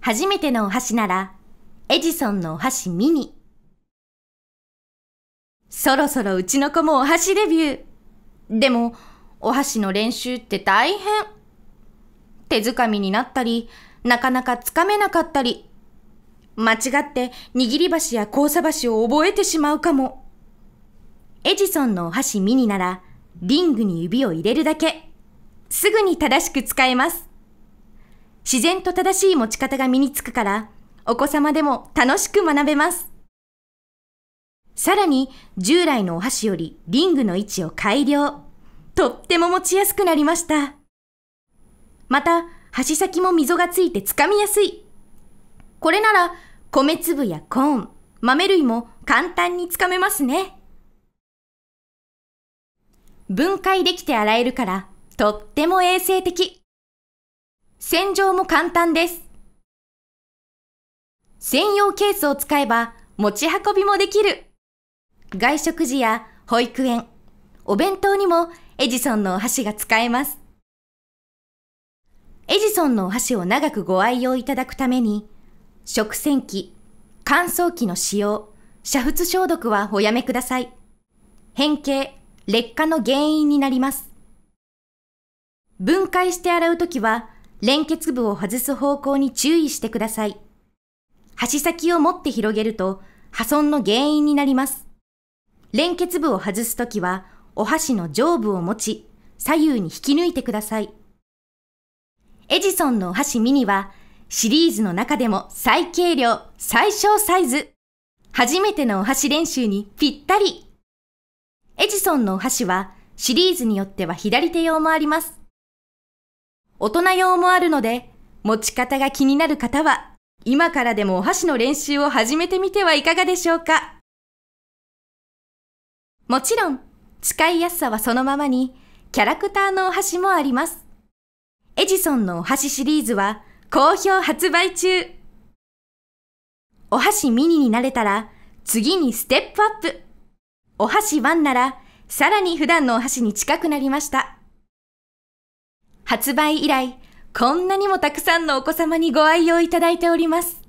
初めてのお箸なら、エジソンのお箸ミニ。そろそろうちの子もお箸デビュー。でも、お箸の練習って大変。手づかみになったり、なかなかつかめなかったり、間違って握り箸や交差箸を覚えてしまうかも。エジソンのお箸ミニなら、リングに指を入れるだけ、すぐに正しく使えます。自然と正しい持ち方が身につくから、お子様でも楽しく学べます。さらに、従来のお箸よりリングの位置を改良。とっても持ちやすくなりました。また、箸先も溝がついて掴みやすい。これなら、米粒やコーン、豆類も簡単につかめますね。分解できて洗えるから、とっても衛生的。洗浄も簡単です。専用ケースを使えば持ち運びもできる。外食時や保育園、お弁当にもエジソンのお箸が使えます。エジソンのお箸を長くご愛用いただくために、食洗機、乾燥機の使用、煮沸消毒はおやめください。変形、劣化の原因になります。分解して洗うときは、連結部を外す方向に注意してください。端先を持って広げると破損の原因になります。連結部を外すときは、お箸の上部を持ち、左右に引き抜いてください。エジソンのお箸ミニは、シリーズの中でも最軽量、最小サイズ。初めてのお箸練習にぴったり。エジソンのお箸は、シリーズによっては左手用もあります。大人用もあるので、持ち方が気になる方は、今からでもお箸の練習を始めてみてはいかがでしょうか。もちろん、使いやすさはそのままに、キャラクターのお箸もあります。エジソンのお箸シリーズは、好評発売中。お箸ミニになれたら、次にステップアップ。お箸ワンなら、さらに普段のお箸に近くなりました。発売以来、こんなにもたくさんのお子様にご愛用いただいております。